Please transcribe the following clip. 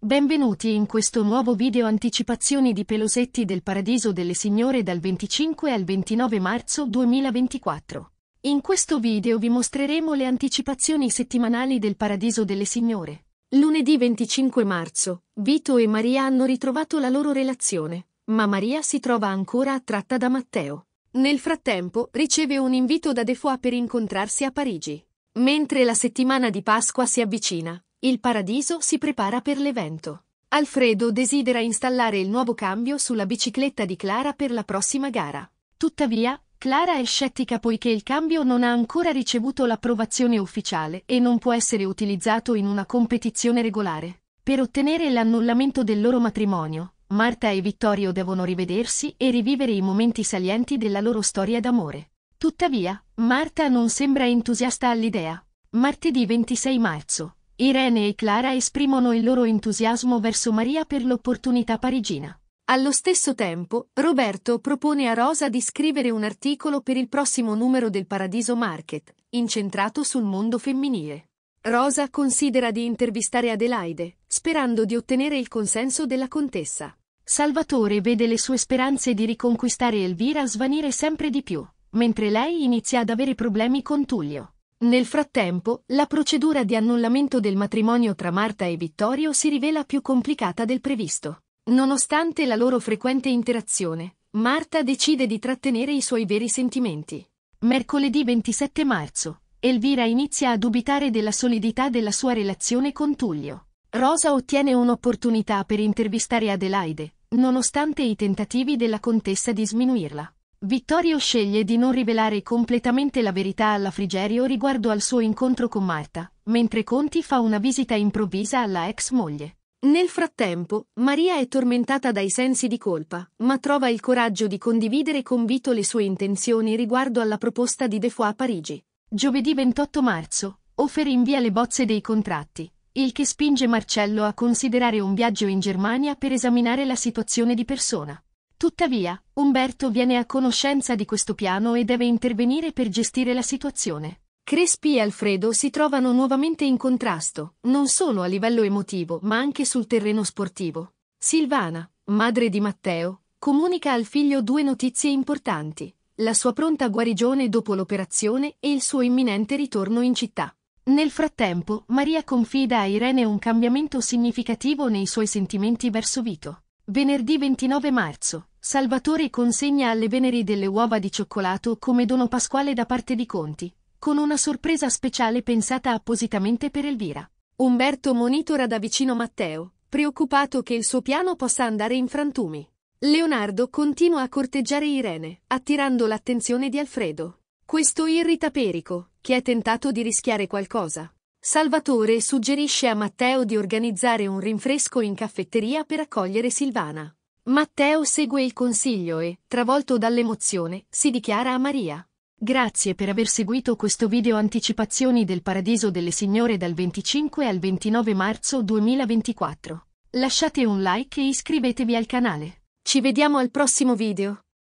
Benvenuti in questo nuovo video anticipazioni di Pelosetti del Paradiso delle Signore dal 25 al 29 marzo 2024. In questo video vi mostreremo le anticipazioni settimanali del Paradiso delle Signore. Lunedì 25 marzo, Vito e Maria hanno ritrovato la loro relazione, ma Maria si trova ancora attratta da Matteo. Nel frattempo, riceve un invito da Defoa per incontrarsi a Parigi. Mentre la settimana di Pasqua si avvicina, il paradiso si prepara per l'evento. Alfredo desidera installare il nuovo cambio sulla bicicletta di Clara per la prossima gara. Tuttavia, Clara è scettica poiché il cambio non ha ancora ricevuto l'approvazione ufficiale e non può essere utilizzato in una competizione regolare. Per ottenere l'annullamento del loro matrimonio, Marta e Vittorio devono rivedersi e rivivere i momenti salienti della loro storia d'amore. Tuttavia, Marta non sembra entusiasta all'idea. Martedì 26 marzo, Irene e Clara esprimono il loro entusiasmo verso Maria per l'opportunità parigina. Allo stesso tempo, Roberto propone a Rosa di scrivere un articolo per il prossimo numero del Paradiso Market, incentrato sul mondo femminile. Rosa considera di intervistare Adelaide, sperando di ottenere il consenso della contessa. Salvatore vede le sue speranze di riconquistare Elvira svanire sempre di più, mentre lei inizia ad avere problemi con Tullio. Nel frattempo, la procedura di annullamento del matrimonio tra Marta e Vittorio si rivela più complicata del previsto. Nonostante la loro frequente interazione, Marta decide di trattenere i suoi veri sentimenti. Mercoledì 27 marzo, Elvira inizia a dubitare della solidità della sua relazione con Tullio. Rosa ottiene un'opportunità per intervistare Adelaide, nonostante i tentativi della contessa di sminuirla. Vittorio sceglie di non rivelare completamente la verità alla Frigerio riguardo al suo incontro con Marta, mentre Conti fa una visita improvvisa alla ex moglie. Nel frattempo, Maria è tormentata dai sensi di colpa, ma trova il coraggio di condividere con Vito le sue intenzioni riguardo alla proposta di Defoe a Parigi. Giovedì 28 marzo, Offer invia le bozze dei contratti, il che spinge Marcello a considerare un viaggio in Germania per esaminare la situazione di persona. Tuttavia, Umberto viene a conoscenza di questo piano e deve intervenire per gestire la situazione. Crespi e Alfredo si trovano nuovamente in contrasto, non solo a livello emotivo ma anche sul terreno sportivo. Silvana, madre di Matteo, comunica al figlio due notizie importanti, la sua pronta guarigione dopo l'operazione e il suo imminente ritorno in città. Nel frattempo, Maria confida a Irene un cambiamento significativo nei suoi sentimenti verso Vito. Venerdì 29 marzo, Salvatore consegna alle Veneri delle uova di cioccolato come dono pasquale da parte di Conti, con una sorpresa speciale pensata appositamente per Elvira. Umberto monitora da vicino Matteo, preoccupato che il suo piano possa andare in frantumi. Leonardo continua a corteggiare Irene, attirando l'attenzione di Alfredo. Questo irrita Perico, che è tentato di rischiare qualcosa. Salvatore suggerisce a Matteo di organizzare un rinfresco in caffetteria per accogliere Silvana. Matteo segue il consiglio e, travolto dall'emozione, si dichiara a Maria. Grazie per aver seguito questo video anticipazioni del Paradiso delle Signore dal 25 al 29 marzo 2024. Lasciate un like e iscrivetevi al canale. Ci vediamo al prossimo video.